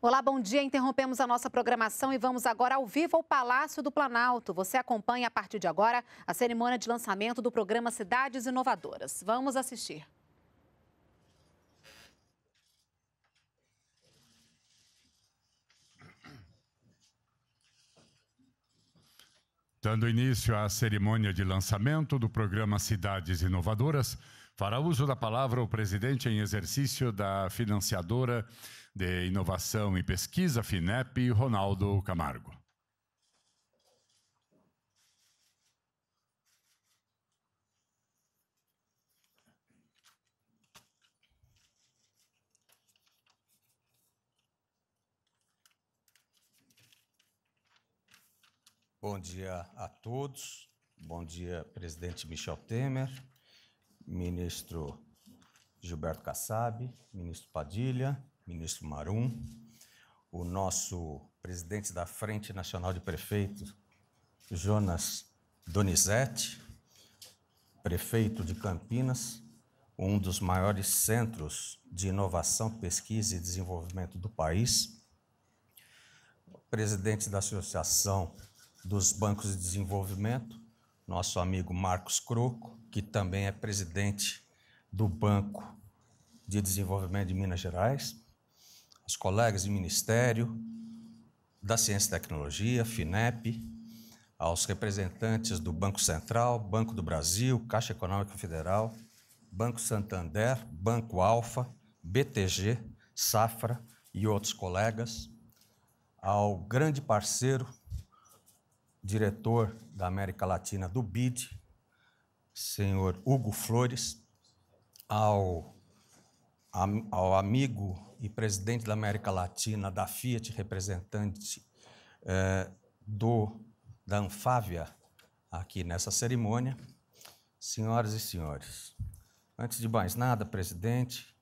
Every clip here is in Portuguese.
Olá, bom dia. Interrompemos a nossa programação e vamos agora ao vivo ao Palácio do Planalto. Você acompanha a partir de agora a cerimônia de lançamento do programa Cidades Inovadoras. Vamos assistir. Dando início à cerimônia de lançamento do programa Cidades Inovadoras, Fará uso da palavra o presidente em exercício da financiadora de inovação e pesquisa FINEP, Ronaldo Camargo. Bom dia a todos. Bom dia, presidente Michel Temer, ministro Gilberto Kassab, ministro Padilha, ministro Marum, o nosso presidente da Frente Nacional de Prefeitos, Jonas Donizete, prefeito de Campinas, um dos maiores centros de inovação, pesquisa e desenvolvimento do país, presidente da Associação dos Bancos de Desenvolvimento, nosso amigo Marcos Croco, que também é presidente do Banco de Desenvolvimento de Minas Gerais, os colegas do Ministério da Ciência e Tecnologia, FINEP, aos representantes do Banco Central, Banco do Brasil, Caixa Econômica Federal, Banco Santander, Banco Alfa, BTG, Safra e outros colegas, ao grande parceiro diretor da América Latina do BID, senhor Hugo Flores, ao, ao amigo e presidente da América Latina da Fiat, representante eh, do, da Anfávia aqui nessa cerimônia. Senhoras e senhores, antes de mais nada, presidente,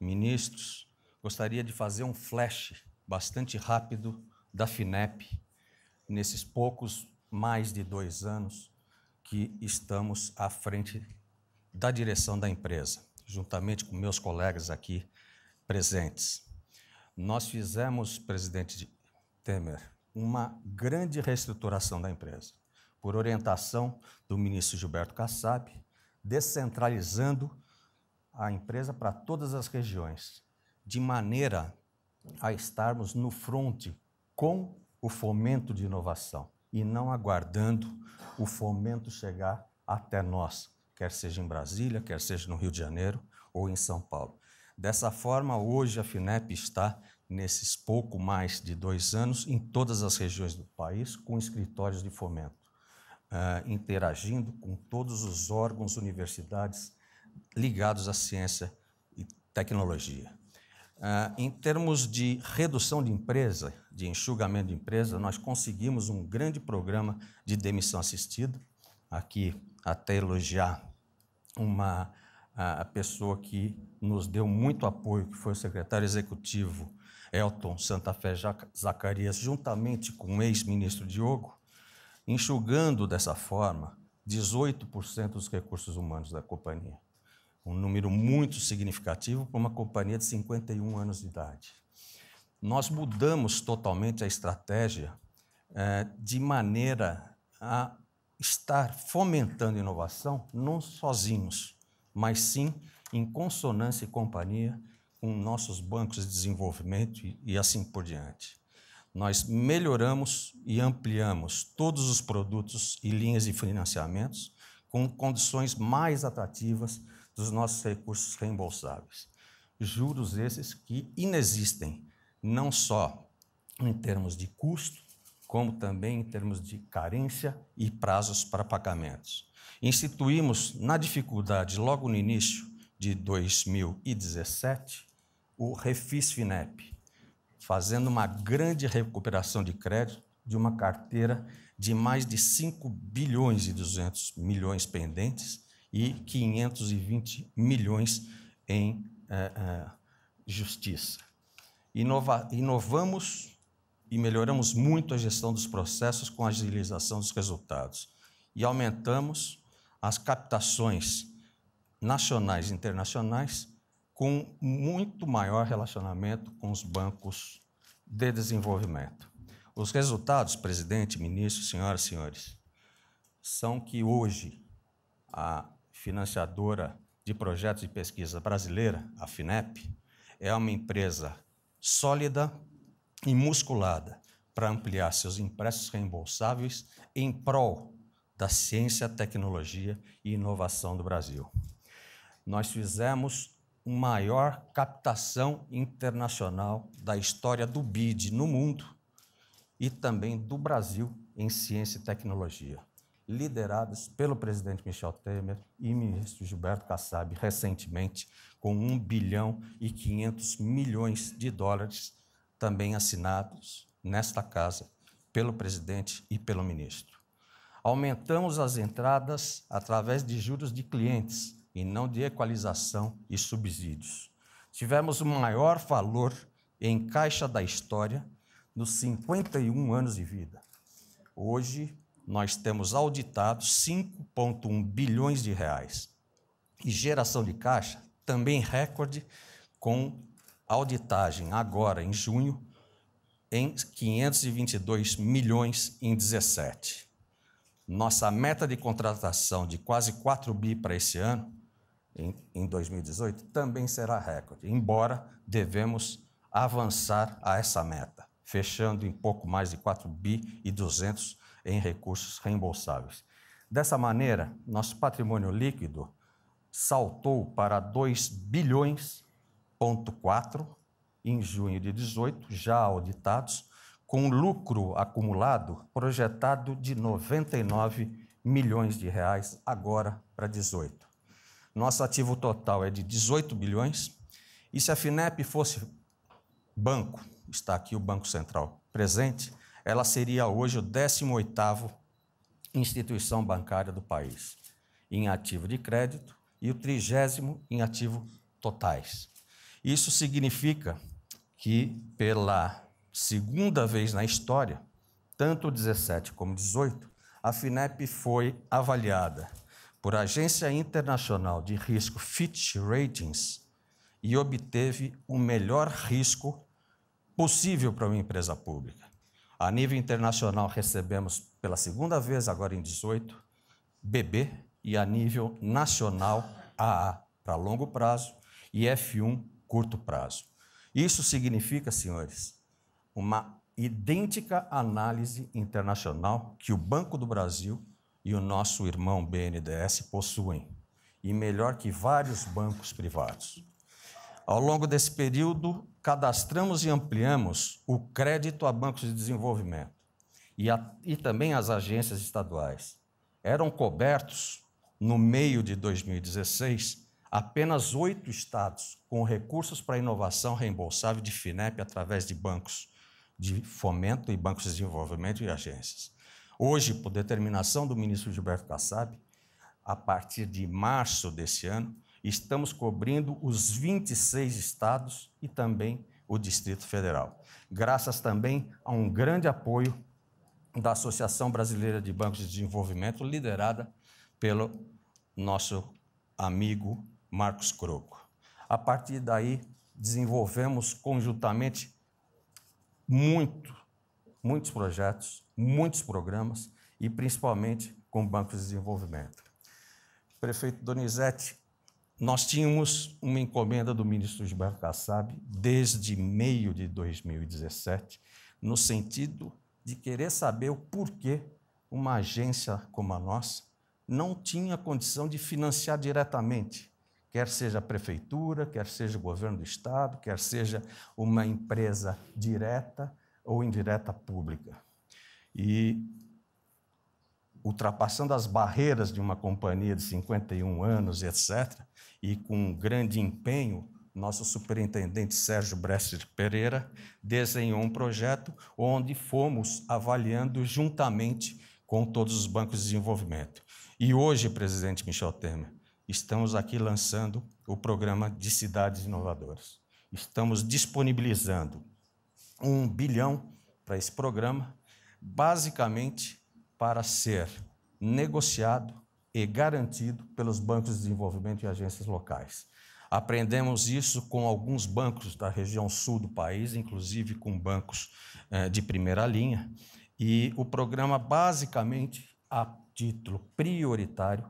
ministros, gostaria de fazer um flash bastante rápido da FINEP nesses poucos mais de dois anos que estamos à frente da direção da empresa, juntamente com meus colegas aqui presentes. Nós fizemos, presidente Temer, uma grande reestruturação da empresa, por orientação do ministro Gilberto Kassab, descentralizando a empresa para todas as regiões, de maneira a estarmos no fronte com o fomento de inovação e não aguardando o fomento chegar até nós, quer seja em Brasília, quer seja no Rio de Janeiro ou em São Paulo. Dessa forma, hoje a FINEP está, nesses pouco mais de dois anos, em todas as regiões do país, com escritórios de fomento, uh, interagindo com todos os órgãos, universidades ligados à ciência e tecnologia. Uh, em termos de redução de empresa, de enxugamento de empresa, nós conseguimos um grande programa de demissão assistida. Aqui, até elogiar uma a pessoa que nos deu muito apoio, que foi o secretário executivo Elton Santa Fé Zacarias, juntamente com o ex-ministro Diogo, enxugando dessa forma 18% dos recursos humanos da companhia um número muito significativo para uma companhia de 51 anos de idade. Nós mudamos totalmente a estratégia eh, de maneira a estar fomentando inovação não sozinhos, mas sim em consonância e companhia com nossos bancos de desenvolvimento e, e assim por diante. Nós melhoramos e ampliamos todos os produtos e linhas de financiamentos com condições mais atrativas dos nossos recursos reembolsáveis. Juros esses que inexistem, não só em termos de custo, como também em termos de carência e prazos para pagamentos. Instituímos, na dificuldade, logo no início de 2017, o Refis Finep, fazendo uma grande recuperação de crédito de uma carteira de mais de 5 bilhões e 200 milhões pendentes e 520 milhões em uh, uh, justiça. Inova inovamos e melhoramos muito a gestão dos processos com a agilização dos resultados e aumentamos as captações nacionais e internacionais com muito maior relacionamento com os bancos de desenvolvimento. Os resultados, presidente, ministro, senhoras e senhores, são que hoje a financiadora de projetos de pesquisa brasileira, a FINEP, é uma empresa sólida e musculada para ampliar seus empréstimos reembolsáveis em prol da ciência, tecnologia e inovação do Brasil. Nós fizemos a maior captação internacional da história do BID no mundo e também do Brasil em ciência e tecnologia lideradas pelo presidente Michel Temer e ministro Gilberto Kassab recentemente, com 1 bilhão e 500 milhões de dólares, também assinados nesta casa pelo presidente e pelo ministro. Aumentamos as entradas através de juros de clientes e não de equalização e subsídios. Tivemos o maior valor em caixa da história nos 51 anos de vida. Hoje, nós temos auditado 5,1 bilhões de reais. E geração de caixa, também recorde, com auditagem agora em junho em 522 milhões em 17. Nossa meta de contratação de quase 4 bi para esse ano, em, em 2018, também será recorde, embora devemos avançar a essa meta, fechando em pouco mais de 4 bi e 200 em recursos reembolsáveis. Dessa maneira, nosso patrimônio líquido saltou para 2 bilhões ponto 4 em junho de 18, já auditados, com lucro acumulado projetado de 99 milhões de reais agora para 18. Nosso ativo total é de 18 bilhões. E se a Finep fosse banco, está aqui o Banco Central presente, ela seria hoje o 18 instituição bancária do país, em ativo de crédito, e o trigésimo em ativo totais. Isso significa que, pela segunda vez na história, tanto 17 como 18, a FINEP foi avaliada por Agência Internacional de Risco Fitch Ratings e obteve o melhor risco possível para uma empresa pública. A nível internacional, recebemos pela segunda vez, agora em 18, BB, e a nível nacional, AA, para longo prazo, e F1, curto prazo. Isso significa, senhores, uma idêntica análise internacional que o Banco do Brasil e o nosso irmão BNDES possuem, e melhor que vários bancos privados. Ao longo desse período, cadastramos e ampliamos o crédito a bancos de desenvolvimento e, a, e também às agências estaduais. Eram cobertos, no meio de 2016, apenas oito estados com recursos para inovação reembolsável de FINEP através de bancos de fomento e bancos de desenvolvimento e agências. Hoje, por determinação do ministro Gilberto Kassab, a partir de março desse ano, estamos cobrindo os 26 estados e também o Distrito Federal. Graças também a um grande apoio da Associação Brasileira de Bancos de Desenvolvimento, liderada pelo nosso amigo Marcos Croco. A partir daí, desenvolvemos conjuntamente muito, muitos projetos, muitos programas e principalmente com bancos de desenvolvimento. Prefeito Donizete, nós tínhamos uma encomenda do ministro Gilberto Kassab desde meio de 2017, no sentido de querer saber o porquê uma agência como a nossa não tinha condição de financiar diretamente, quer seja a prefeitura, quer seja o governo do estado, quer seja uma empresa direta ou indireta pública. E ultrapassando as barreiras de uma companhia de 51 anos, etc., e com um grande empenho, nosso superintendente Sérgio Bresser Pereira desenhou um projeto onde fomos avaliando juntamente com todos os bancos de desenvolvimento. E hoje, presidente Michel Temer, estamos aqui lançando o programa de cidades inovadoras. Estamos disponibilizando um bilhão para esse programa, basicamente para ser negociado e garantido pelos bancos de desenvolvimento e agências locais. Aprendemos isso com alguns bancos da região sul do país, inclusive com bancos eh, de primeira linha, e o programa basicamente, a título prioritário,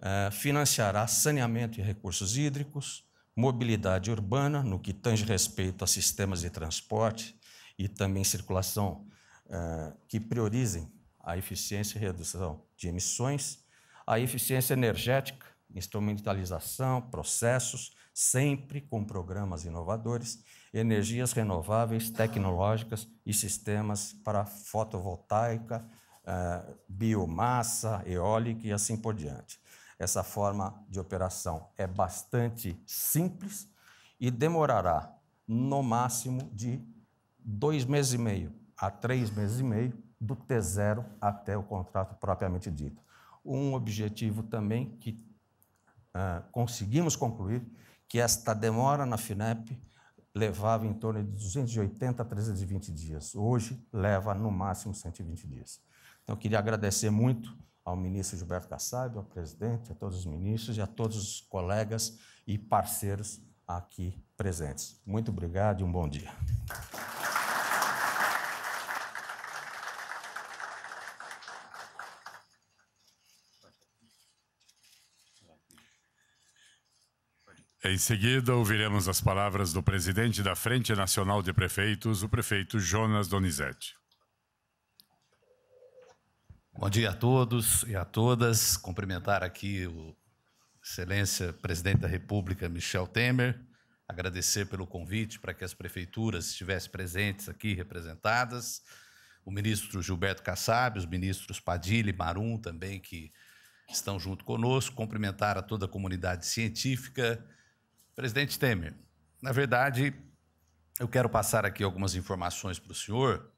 eh, financiará saneamento e recursos hídricos, mobilidade urbana, no que tange respeito a sistemas de transporte e também circulação eh, que priorizem a eficiência e redução de emissões, a eficiência energética, instrumentalização, processos, sempre com programas inovadores, energias renováveis, tecnológicas e sistemas para fotovoltaica, eh, biomassa, eólica e assim por diante. Essa forma de operação é bastante simples e demorará no máximo de dois meses e meio a três meses e meio do T0 até o contrato propriamente dito. Um objetivo também que ah, conseguimos concluir, que esta demora na FINEP levava em torno de 280 a 320 dias. Hoje, leva no máximo 120 dias. Então, eu queria agradecer muito ao ministro Gilberto Kassab, ao presidente, a todos os ministros e a todos os colegas e parceiros aqui presentes. Muito obrigado e um bom dia. Em seguida, ouviremos as palavras do presidente da Frente Nacional de Prefeitos, o prefeito Jonas Donizete. Bom dia a todos e a todas. Cumprimentar aqui o Excelência Presidente da República, Michel Temer. Agradecer pelo convite para que as prefeituras estivessem presentes aqui, representadas. O ministro Gilberto Kassab, os ministros Padilha e Marum também, que estão junto conosco. Cumprimentar a toda a comunidade científica, Presidente Temer, na verdade, eu quero passar aqui algumas informações para o senhor,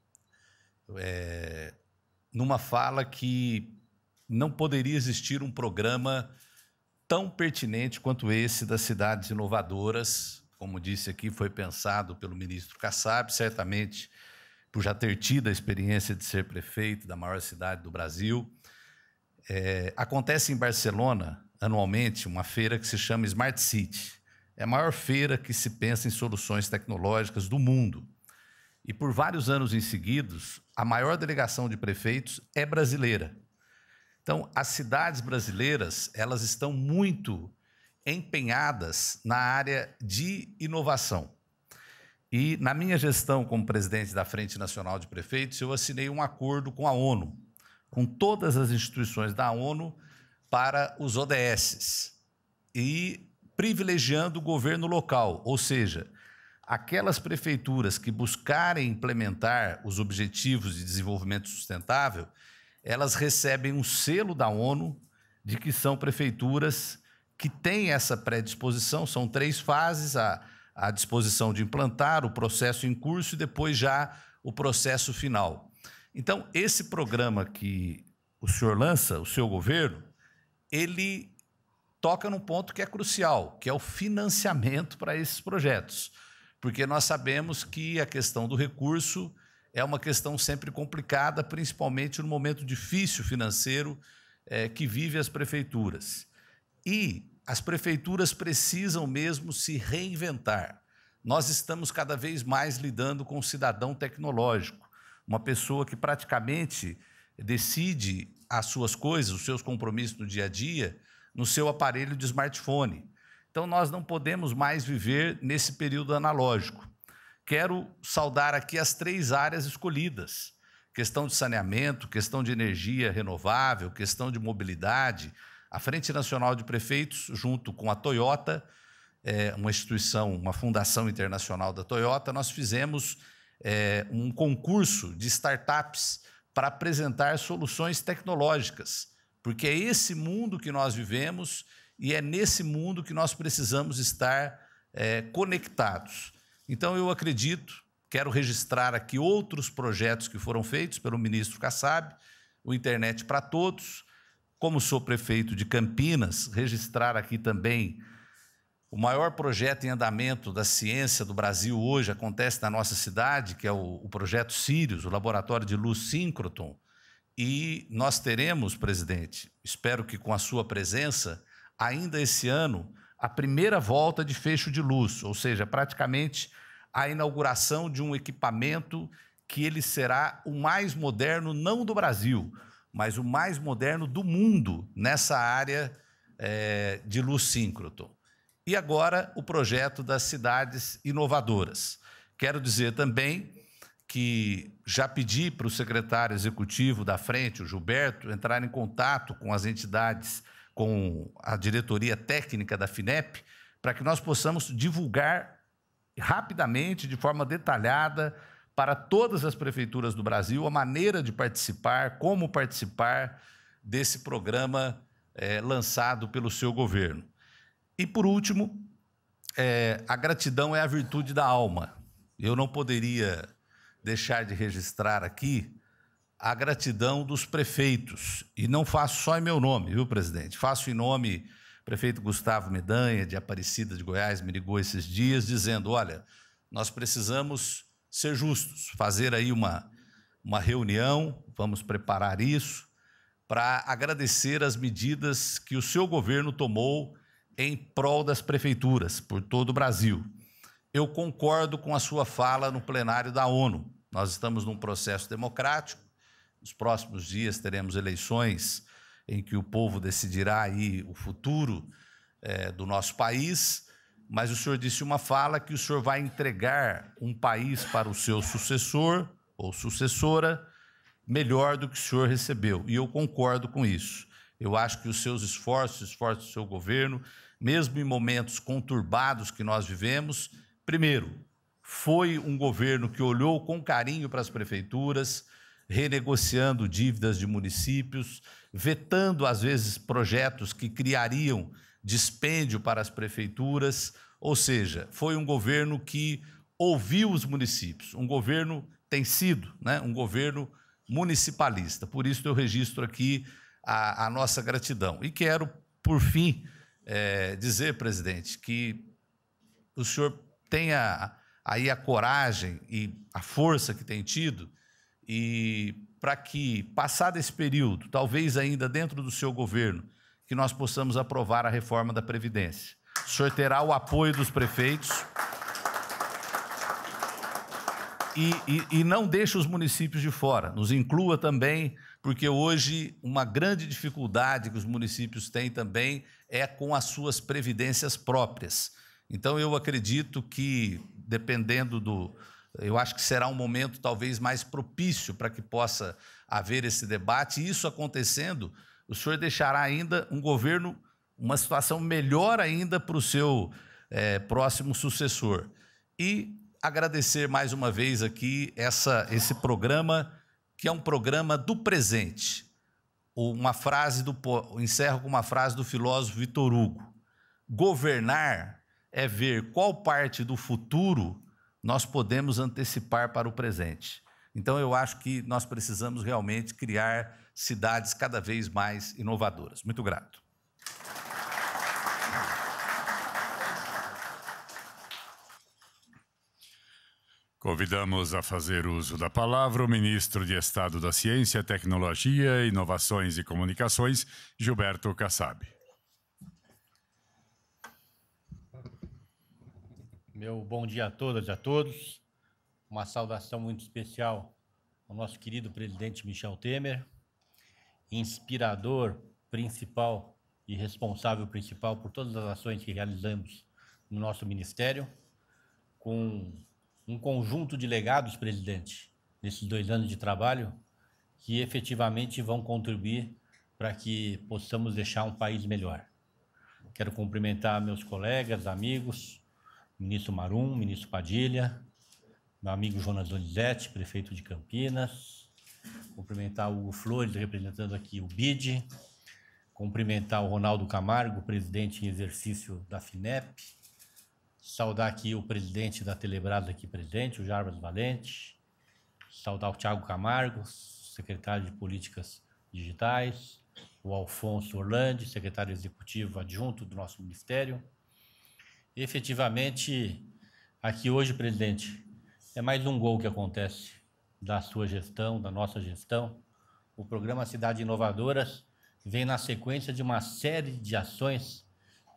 é, numa fala que não poderia existir um programa tão pertinente quanto esse das cidades inovadoras. Como disse aqui, foi pensado pelo ministro Kassab, certamente por já ter tido a experiência de ser prefeito da maior cidade do Brasil. É, acontece em Barcelona, anualmente, uma feira que se chama Smart City é a maior feira que se pensa em soluções tecnológicas do mundo. E por vários anos em seguidos, a maior delegação de prefeitos é brasileira. Então, as cidades brasileiras, elas estão muito empenhadas na área de inovação. E na minha gestão como presidente da Frente Nacional de Prefeitos, eu assinei um acordo com a ONU, com todas as instituições da ONU para os ODSs. E privilegiando o governo local, ou seja, aquelas prefeituras que buscarem implementar os objetivos de desenvolvimento sustentável, elas recebem um selo da ONU de que são prefeituras que têm essa predisposição, são três fases, a, a disposição de implantar, o processo em curso e depois já o processo final. Então, esse programa que o senhor lança, o seu governo, ele toca num ponto que é crucial, que é o financiamento para esses projetos. Porque nós sabemos que a questão do recurso é uma questão sempre complicada, principalmente no momento difícil financeiro é, que vivem as prefeituras. E as prefeituras precisam mesmo se reinventar. Nós estamos cada vez mais lidando com o um cidadão tecnológico, uma pessoa que praticamente decide as suas coisas, os seus compromissos no dia a dia, no seu aparelho de smartphone. Então, nós não podemos mais viver nesse período analógico. Quero saudar aqui as três áreas escolhidas: questão de saneamento, questão de energia renovável, questão de mobilidade. A Frente Nacional de Prefeitos, junto com a Toyota, é, uma instituição, uma fundação internacional da Toyota, nós fizemos é, um concurso de startups para apresentar soluções tecnológicas porque é esse mundo que nós vivemos e é nesse mundo que nós precisamos estar é, conectados. Então, eu acredito, quero registrar aqui outros projetos que foram feitos pelo ministro Kassab, o Internet para Todos. Como sou prefeito de Campinas, registrar aqui também o maior projeto em andamento da ciência do Brasil hoje acontece na nossa cidade, que é o, o projeto Sirius, o Laboratório de Luz Síncroton, e nós teremos, presidente, espero que com a sua presença, ainda esse ano, a primeira volta de fecho de luz, ou seja, praticamente a inauguração de um equipamento que ele será o mais moderno, não do Brasil, mas o mais moderno do mundo nessa área é, de luz síncroton. E agora o projeto das cidades inovadoras. Quero dizer também que já pedi para o secretário executivo da frente, o Gilberto, entrar em contato com as entidades, com a diretoria técnica da FINEP, para que nós possamos divulgar rapidamente, de forma detalhada, para todas as prefeituras do Brasil, a maneira de participar, como participar desse programa é, lançado pelo seu governo. E, por último, é, a gratidão é a virtude da alma. Eu não poderia deixar de registrar aqui a gratidão dos prefeitos. E não faço só em meu nome, viu, presidente? Faço em nome do prefeito Gustavo Medanha, de Aparecida de Goiás, me ligou esses dias dizendo: olha, nós precisamos ser justos, fazer aí uma, uma reunião, vamos preparar isso, para agradecer as medidas que o seu governo tomou em prol das prefeituras por todo o Brasil eu concordo com a sua fala no plenário da ONU. Nós estamos num processo democrático. Nos próximos dias teremos eleições em que o povo decidirá aí o futuro é, do nosso país. Mas o senhor disse uma fala que o senhor vai entregar um país para o seu sucessor ou sucessora melhor do que o senhor recebeu. E eu concordo com isso. Eu acho que os seus esforços, os esforços do seu governo, mesmo em momentos conturbados que nós vivemos, Primeiro, foi um governo que olhou com carinho para as prefeituras, renegociando dívidas de municípios, vetando, às vezes, projetos que criariam dispêndio para as prefeituras. Ou seja, foi um governo que ouviu os municípios. Um governo tem sido né, um governo municipalista. Por isso, eu registro aqui a, a nossa gratidão. E quero, por fim, é, dizer, presidente, que o senhor tenha aí a coragem e a força que tem tido e para que, passado esse período, talvez ainda dentro do seu governo, que nós possamos aprovar a reforma da Previdência. O senhor terá o apoio dos prefeitos. E, e, e, não deixe os municípios de fora, nos inclua também, porque hoje uma grande dificuldade que os municípios têm também é com as suas previdências próprias. Então eu acredito que, dependendo do. Eu acho que será um momento talvez mais propício para que possa haver esse debate. E isso acontecendo, o senhor deixará ainda um governo, uma situação melhor ainda para o seu é, próximo sucessor. E agradecer mais uma vez aqui essa, esse programa, que é um programa do presente. Uma frase do. Encerro com uma frase do filósofo Vitor Hugo: governar é ver qual parte do futuro nós podemos antecipar para o presente. Então, eu acho que nós precisamos realmente criar cidades cada vez mais inovadoras. Muito grato. Convidamos a fazer uso da palavra o ministro de Estado da Ciência, Tecnologia, Inovações e Comunicações, Gilberto Kassab. Meu bom dia a todas e a todos. Uma saudação muito especial ao nosso querido presidente Michel Temer, inspirador principal e responsável principal por todas as ações que realizamos no nosso ministério, com um conjunto de legados, presidente, nesses dois anos de trabalho, que efetivamente vão contribuir para que possamos deixar um país melhor. Quero cumprimentar meus colegas, amigos, ministro Marum, ministro Padilha, meu amigo Jonas Donizete, prefeito de Campinas, cumprimentar o Hugo Flores, representando aqui o BID, cumprimentar o Ronaldo Camargo, presidente em exercício da FINEP, saudar aqui o presidente da Telebrás aqui presente, o Jarbas Valente, saudar o Tiago Camargo, secretário de Políticas Digitais, o Alfonso Orlandi, secretário executivo adjunto do nosso ministério, efetivamente, aqui hoje, presidente, é mais um gol que acontece da sua gestão, da nossa gestão. O programa Cidade Inovadoras vem na sequência de uma série de ações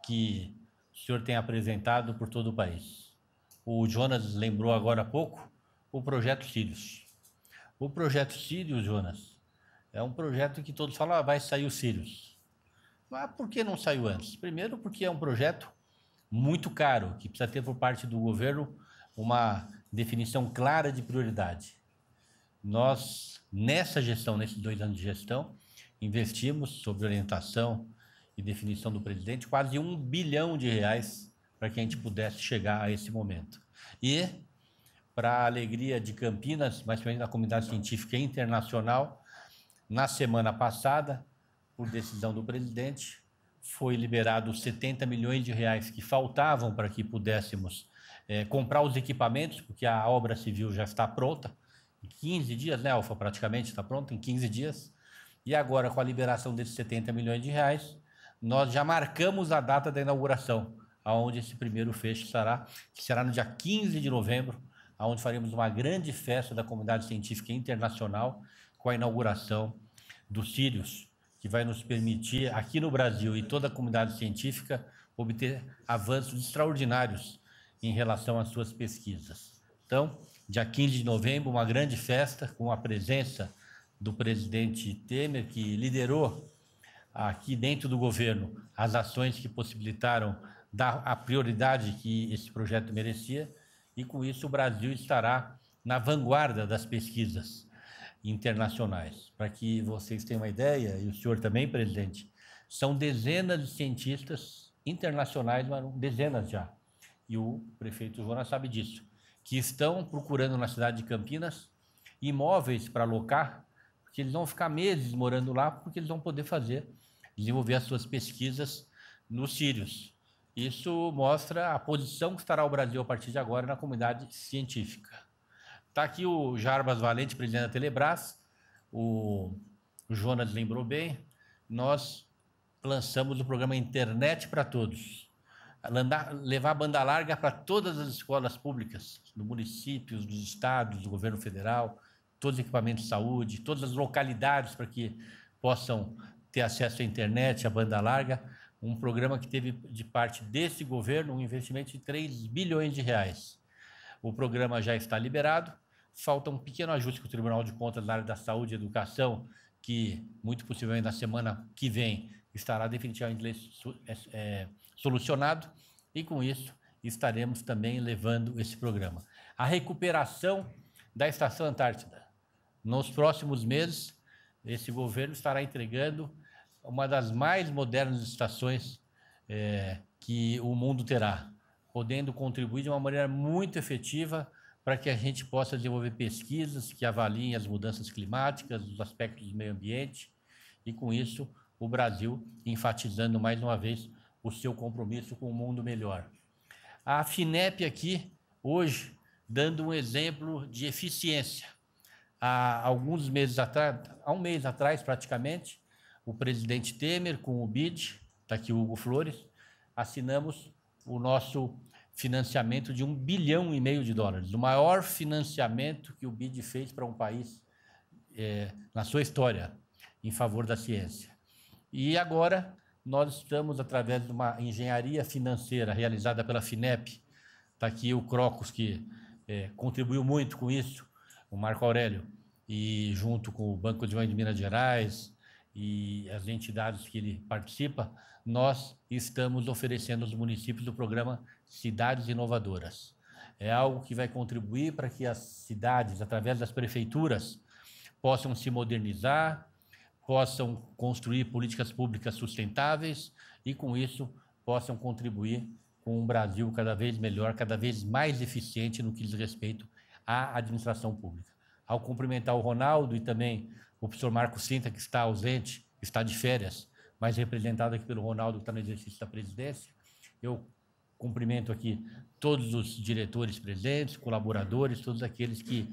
que o senhor tem apresentado por todo o país. O Jonas lembrou agora há pouco o projeto Sírios. O projeto Sírios, Jonas, é um projeto que todos falam, ah, vai sair o Sírios. Mas por que não saiu antes? Primeiro, porque é um projeto muito caro, que precisa ter por parte do governo uma definição clara de prioridade. Nós, nessa gestão, nesses dois anos de gestão, investimos, sob orientação e definição do presidente, quase um bilhão de reais para que a gente pudesse chegar a esse momento. E, para a alegria de Campinas, mas também da comunidade científica internacional, na semana passada, por decisão do presidente, foi liberado 70 milhões de reais que faltavam para que pudéssemos é, comprar os equipamentos, porque a obra civil já está pronta, em 15 dias, né, Alfa? Praticamente está pronta, em 15 dias. E agora, com a liberação desses 70 milhões de reais, nós já marcamos a data da inauguração, aonde esse primeiro fecho será, que será no dia 15 de novembro, aonde faremos uma grande festa da comunidade científica internacional com a inauguração do Sirius que vai nos permitir, aqui no Brasil e toda a comunidade científica, obter avanços extraordinários em relação às suas pesquisas. Então, dia 15 de novembro, uma grande festa com a presença do presidente Temer, que liderou aqui dentro do governo as ações que possibilitaram dar a prioridade que esse projeto merecia, e com isso o Brasil estará na vanguarda das pesquisas internacionais. Para que vocês tenham uma ideia, e o senhor também, presidente, são dezenas de cientistas internacionais, mas dezenas já. E o prefeito Jonas sabe disso, que estão procurando na cidade de Campinas imóveis para alocar, porque eles vão ficar meses morando lá, porque eles vão poder fazer, desenvolver as suas pesquisas nos sírios. Isso mostra a posição que estará o Brasil a partir de agora na comunidade científica. Está aqui o Jarbas Valente, presidente da Telebrás, o Jonas lembrou bem, nós lançamos o programa Internet para Todos. Levar a banda larga para todas as escolas públicas, do municípios, dos estados, do governo federal, todos os equipamentos de saúde, todas as localidades para que possam ter acesso à internet, à banda larga. Um programa que teve de parte desse governo um investimento de 3 bilhões de reais. O programa já está liberado, falta um pequeno ajuste que o Tribunal de Contas na área da saúde e educação, que muito possivelmente na semana que vem estará definitivamente é, é, solucionado, e com isso estaremos também levando esse programa. A recuperação da Estação Antártida. Nos próximos meses, esse governo estará entregando uma das mais modernas estações é, que o mundo terá, podendo contribuir de uma maneira muito efetiva para que a gente possa desenvolver pesquisas que avaliem as mudanças climáticas, os aspectos do meio ambiente, e com isso o Brasil enfatizando mais uma vez o seu compromisso com o um mundo melhor. A FINEP aqui, hoje, dando um exemplo de eficiência. Há alguns meses atrás, há um mês atrás praticamente, o presidente Temer com o BID, está aqui o Hugo Flores, assinamos o nosso financiamento de um bilhão e meio de dólares, o maior financiamento que o BID fez para um país é, na sua história, em favor da ciência. E agora nós estamos, através de uma engenharia financeira realizada pela FINEP, está aqui o Crocus, que é, contribuiu muito com isso, o Marco Aurélio, e junto com o Banco de Minas Gerais e as entidades que ele participa, nós estamos oferecendo aos municípios o programa cidades inovadoras. É algo que vai contribuir para que as cidades, através das prefeituras, possam se modernizar, possam construir políticas públicas sustentáveis e, com isso, possam contribuir com um Brasil cada vez melhor, cada vez mais eficiente no que diz respeito à administração pública. Ao cumprimentar o Ronaldo e também o professor Marco Sinta, que está ausente, está de férias, mas representado aqui pelo Ronaldo, que está no exercício da presidência, eu Cumprimento aqui todos os diretores presentes, colaboradores, todos aqueles que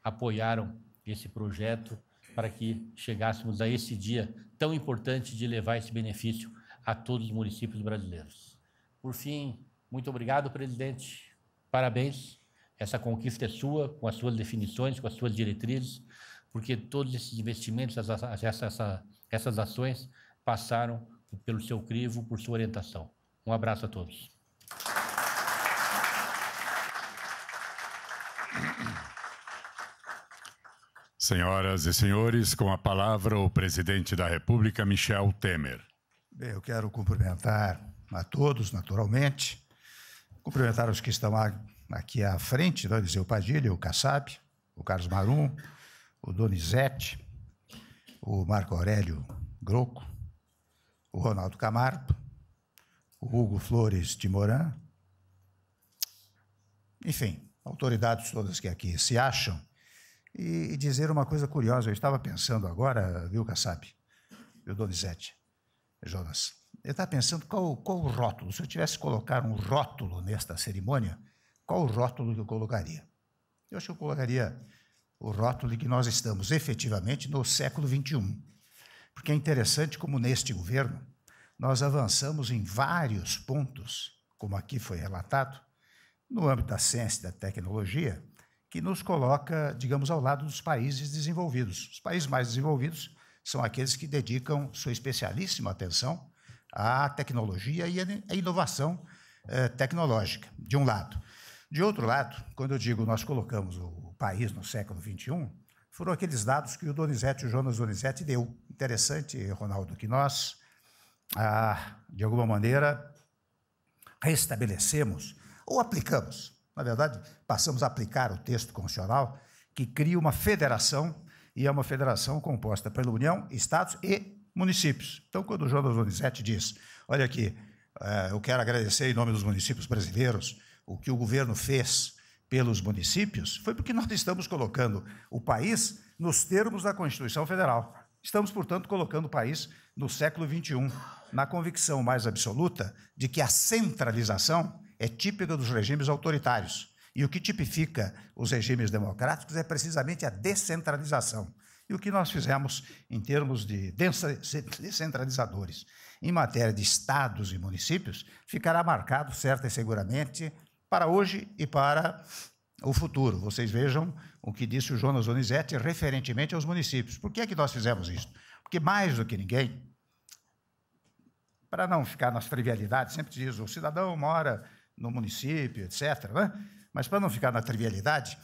apoiaram esse projeto para que chegássemos a esse dia tão importante de levar esse benefício a todos os municípios brasileiros. Por fim, muito obrigado, presidente. Parabéns. Essa conquista é sua, com as suas definições, com as suas diretrizes, porque todos esses investimentos, essas, essas, essas ações passaram pelo seu crivo, por sua orientação. Um abraço a todos. Senhoras e senhores, com a palavra o presidente da República, Michel Temer. Bem, eu quero cumprimentar a todos, naturalmente, cumprimentar os que estão aqui à frente, né, o Eliseu Padilha, o Kassab, o Carlos Marum, o Donizete, o Marco Aurélio Groco, o Ronaldo Camargo, o Hugo Flores de Moran, enfim, autoridades todas que aqui se acham e, e dizer uma coisa curiosa. Eu estava pensando agora, viu, Kassab, viu, Donizete, Jonas, eu estava pensando qual, qual o rótulo, se eu tivesse que colocar um rótulo nesta cerimônia, qual o rótulo que eu colocaria? Eu acho que eu colocaria o rótulo de que nós estamos efetivamente no século XXI. Porque é interessante como neste governo nós avançamos em vários pontos, como aqui foi relatado, no âmbito da ciência e da tecnologia, que nos coloca, digamos, ao lado dos países desenvolvidos. Os países mais desenvolvidos são aqueles que dedicam sua especialíssima atenção à tecnologia e à inovação eh, tecnológica, de um lado. De outro lado, quando eu digo nós colocamos o país no século XXI, foram aqueles dados que o Donizete, o Jonas Donizete, deu. Interessante, Ronaldo, que nós, ah, de alguma maneira, restabelecemos ou aplicamos na verdade, passamos a aplicar o texto constitucional que cria uma federação e é uma federação composta pela União, Estados e municípios. Então, quando o Jonas Donizete diz, olha aqui, eh, eu quero agradecer em nome dos municípios brasileiros o que o governo fez pelos municípios, foi porque nós estamos colocando o país nos termos da Constituição Federal. Estamos, portanto, colocando o país no século XXI, na convicção mais absoluta de que a centralização é típica dos regimes autoritários. E o que tipifica os regimes democráticos é precisamente a descentralização. E o que nós fizemos em termos de descentralizadores em matéria de estados e municípios ficará marcado, certo e seguramente, para hoje e para o futuro. Vocês vejam o que disse o Jonas Donizete referentemente aos municípios. Por que é que nós fizemos isso? Porque mais do que ninguém, para não ficar nas trivialidades, sempre diz, o cidadão mora no município, etc. Né? Mas para não ficar na trivialidade,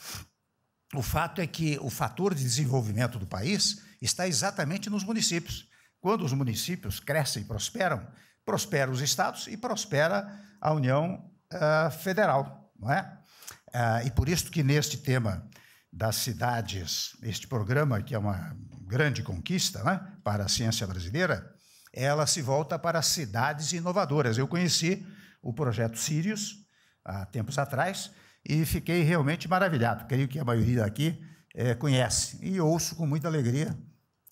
o fato é que o fator de desenvolvimento do país está exatamente nos municípios. Quando os municípios crescem e prosperam, prospera os estados e prospera a União uh, Federal, não é? Uh, e por isso que neste tema das cidades, este programa que é uma grande conquista né, para a ciência brasileira, ela se volta para cidades inovadoras. Eu conheci o projeto Sirius, há tempos atrás, e fiquei realmente maravilhado. Creio que a maioria aqui é, conhece. E ouço com muita alegria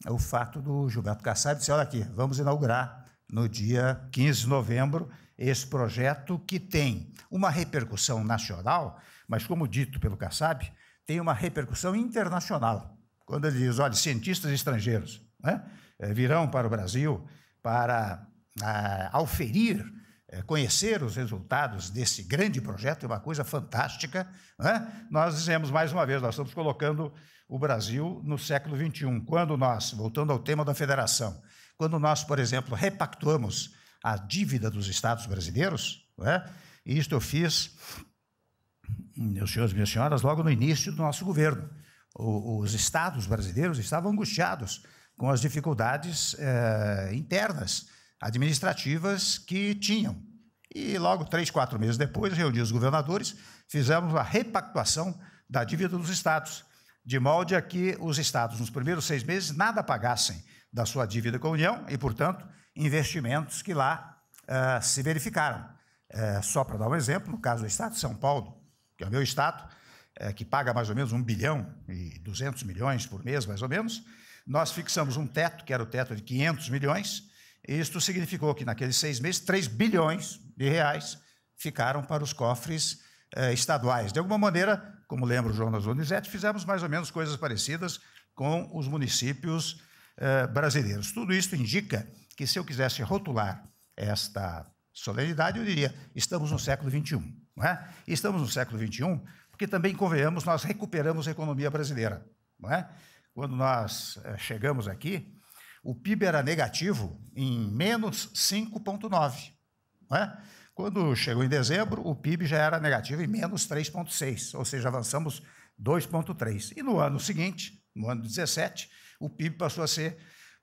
o fato do Gilberto Kassab dizer: olha aqui, vamos inaugurar no dia 15 de novembro esse projeto que tem uma repercussão nacional, mas, como dito pelo Kassab, tem uma repercussão internacional. Quando ele diz: olha, cientistas estrangeiros né, é, virão para o Brasil para a, ah, auferir é, conhecer os resultados desse grande projeto, é uma coisa fantástica. Né? Nós dizemos mais uma vez, nós estamos colocando o Brasil no século XXI. Quando nós, voltando ao tema da federação, quando nós, por exemplo, repactuamos a dívida dos Estados brasileiros, né? e isto eu fiz, meus senhores e minhas senhoras, logo no início do nosso governo. O, os Estados brasileiros estavam angustiados com as dificuldades eh, internas administrativas que tinham. E logo, três, quatro meses depois, reuni os governadores, fizemos a repactuação da dívida dos estados, de molde a que os estados, nos primeiros seis meses, nada pagassem da sua dívida com a União e, portanto, investimentos que lá uh, se verificaram. Uh, só para dar um exemplo, no caso do estado de São Paulo, que é o meu estado, uh, que paga mais ou menos 1 bilhão e 200 milhões por mês, mais ou menos, nós fixamos um teto, que era o teto de 500 milhões, isto significou que naqueles seis meses, 3 bilhões de reais ficaram para os cofres eh, estaduais. De alguma maneira, como lembra o Jonas Donizete, fizemos mais ou menos coisas parecidas com os municípios eh, brasileiros. Tudo isso indica que se eu quisesse rotular esta solenidade, eu diria: estamos no século XXI. Não é? Estamos no século XXI porque também, convenhamos, nós recuperamos a economia brasileira. Não é? Quando nós eh, chegamos aqui, o PIB era negativo em menos 5,9. É? Quando chegou em dezembro, o PIB já era negativo em menos 3,6, ou seja, avançamos 2,3. E no ano seguinte, no ano 17, o PIB passou a ser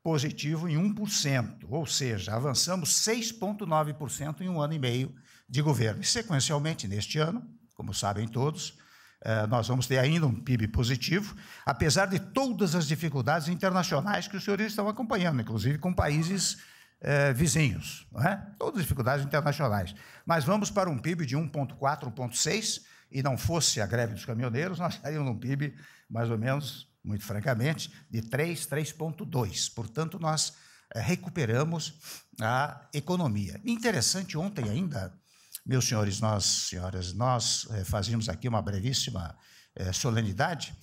positivo em 1%, ou seja, avançamos 6,9% em um ano e meio de governo. E, sequencialmente, neste ano, como sabem todos, eh, nós vamos ter ainda um PIB positivo, apesar de todas as dificuldades internacionais que os senhores estão acompanhando, inclusive com países eh, vizinhos, é? todas as dificuldades internacionais. Mas vamos para um PIB de 1,4, 1,6, e não fosse a greve dos caminhoneiros, nós estaríamos num PIB, mais ou menos, muito francamente, de 3, 3,2. Portanto, nós eh, recuperamos a economia. Interessante, ontem ainda, meus senhores, nós, senhoras, nós é, aqui uma brevíssima é, solenidade,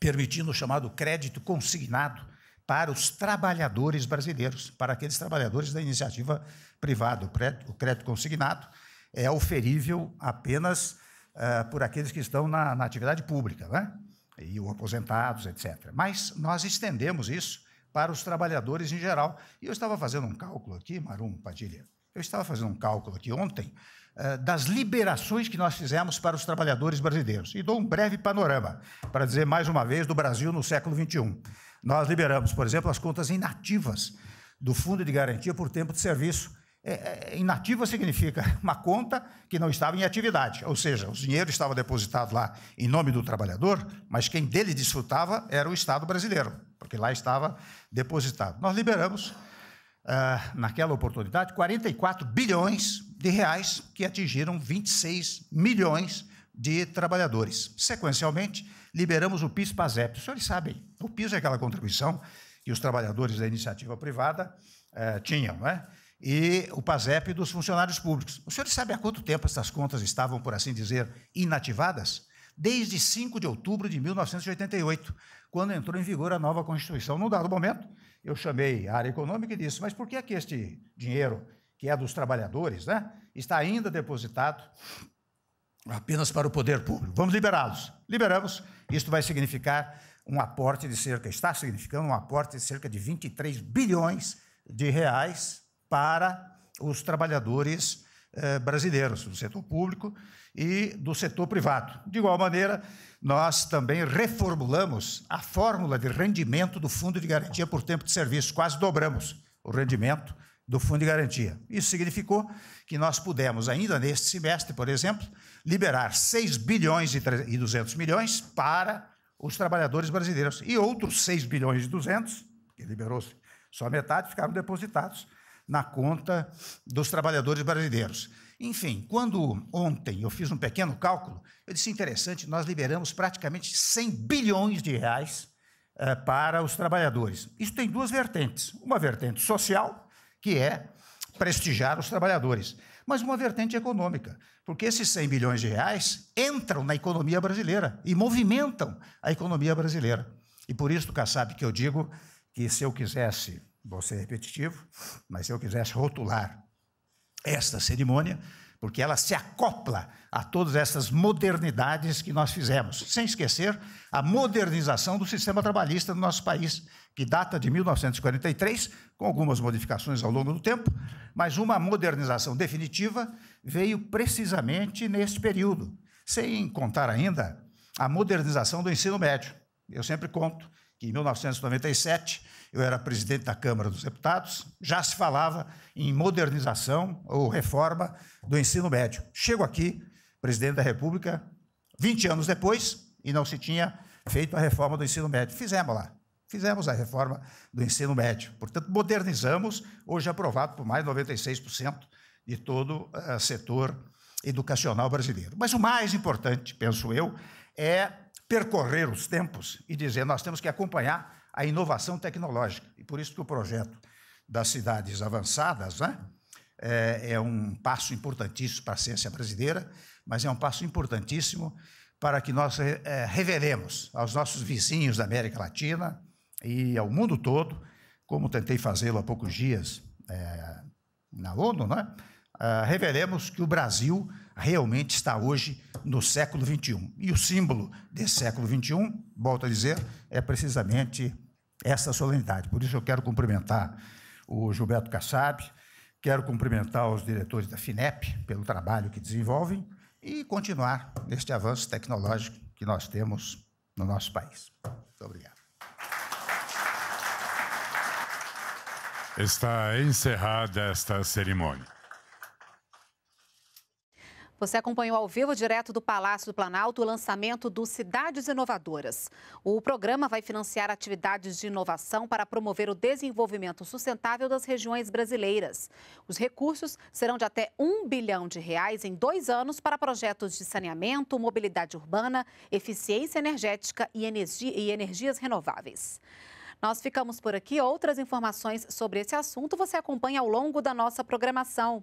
permitindo o chamado crédito consignado para os trabalhadores brasileiros, para aqueles trabalhadores da iniciativa privada. O crédito consignado é oferível apenas é, por aqueles que estão na, na atividade pública, né? e os aposentados, etc. Mas nós estendemos isso para os trabalhadores em geral. E eu estava fazendo um cálculo aqui, Marum Padilha, eu estava fazendo um cálculo aqui ontem eh, das liberações que nós fizemos para os trabalhadores brasileiros. E dou um breve panorama para dizer mais uma vez do Brasil no século XXI. Nós liberamos, por exemplo, as contas inativas do Fundo de Garantia por Tempo de Serviço. É, é inativa significa uma conta que não estava em atividade, ou seja, o dinheiro estava depositado lá em nome do trabalhador, mas quem dele desfrutava era o Estado brasileiro, porque lá estava depositado. Nós liberamos uh, naquela oportunidade, 44 bilhões de reais que atingiram 26 milhões de trabalhadores. Sequencialmente, liberamos o PIS-PASEP. Os senhores sabem, o PIS é aquela contribuição que os trabalhadores da iniciativa privada uh, tinham, né? e o PASEP dos funcionários públicos. Os senhores sabem há quanto tempo essas contas estavam, por assim dizer, inativadas? Desde 5 de outubro de 1988, quando entrou em vigor a nova Constituição. Num dado momento, eu chamei a área econômica e disse: mas por que, é que este dinheiro, que é dos trabalhadores, né, está ainda depositado apenas para o poder público? Vamos liberá-los. Liberamos. Isto vai significar um aporte de cerca, está significando um aporte de cerca de 23 bilhões de reais para os trabalhadores eh, brasileiros, do setor público e do setor privado. De igual maneira, nós também reformulamos a fórmula de rendimento do Fundo de Garantia por Tempo de Serviço, quase dobramos o rendimento do Fundo de Garantia. Isso significou que nós pudemos, ainda neste semestre, por exemplo, liberar 6 bilhões e 200 milhões para os trabalhadores brasileiros e outros 6 bilhões e 200, que liberou só metade, ficaram depositados na conta dos trabalhadores brasileiros. Enfim, quando ontem eu fiz um pequeno cálculo, eu disse interessante, nós liberamos praticamente 100 bilhões de reais eh, para os trabalhadores. Isso tem duas vertentes. Uma vertente social, que é prestigiar os trabalhadores, mas uma vertente econômica, porque esses 100 bilhões de reais entram na economia brasileira e movimentam a economia brasileira. E por isso, Kassab, que eu digo que se eu quisesse, vou ser repetitivo, mas se eu quisesse rotular esta cerimônia, porque ela se acopla a todas essas modernidades que nós fizemos, sem esquecer a modernização do sistema trabalhista do nosso país, que data de 1943, com algumas modificações ao longo do tempo, mas uma modernização definitiva veio precisamente nesse período, sem contar ainda a modernização do ensino médio. Eu sempre conto que em 1997 eu era presidente da Câmara dos Deputados, já se falava em modernização ou reforma do ensino médio. Chego aqui, presidente da República, 20 anos depois, e não se tinha feito a reforma do ensino médio. Fizemos lá. Fizemos a reforma do ensino médio. Portanto, modernizamos, hoje aprovado por mais de 96% de todo o eh, setor educacional brasileiro. Mas o mais importante, penso eu, é percorrer os tempos e dizer nós temos que acompanhar a inovação tecnológica. E por isso que o projeto das cidades avançadas né, é, é um passo importantíssimo para a ciência brasileira, mas é um passo importantíssimo para que nós é, é revelemos aos nossos vizinhos da América Latina e ao mundo todo, como tentei fazê-lo há poucos dias é, na ONU, né, é, revelemos que o Brasil realmente está hoje no século XXI. E o símbolo desse século XXI, volto a dizer, é precisamente essa solenidade. Por isso eu quero cumprimentar o Gilberto Kassab, quero cumprimentar os diretores da FINEP pelo trabalho que desenvolvem e continuar neste avanço tecnológico que nós temos no nosso país. Muito obrigado. Está encerrada esta cerimônia. Você acompanhou ao vivo, direto do Palácio do Planalto, o lançamento do Cidades Inovadoras. O programa vai financiar atividades de inovação para promover o desenvolvimento sustentável das regiões brasileiras. Os recursos serão de até um bilhão de reais em dois anos para projetos de saneamento, mobilidade urbana, eficiência energética e, energia, e energias renováveis. Nós ficamos por aqui. Outras informações sobre esse assunto você acompanha ao longo da nossa programação.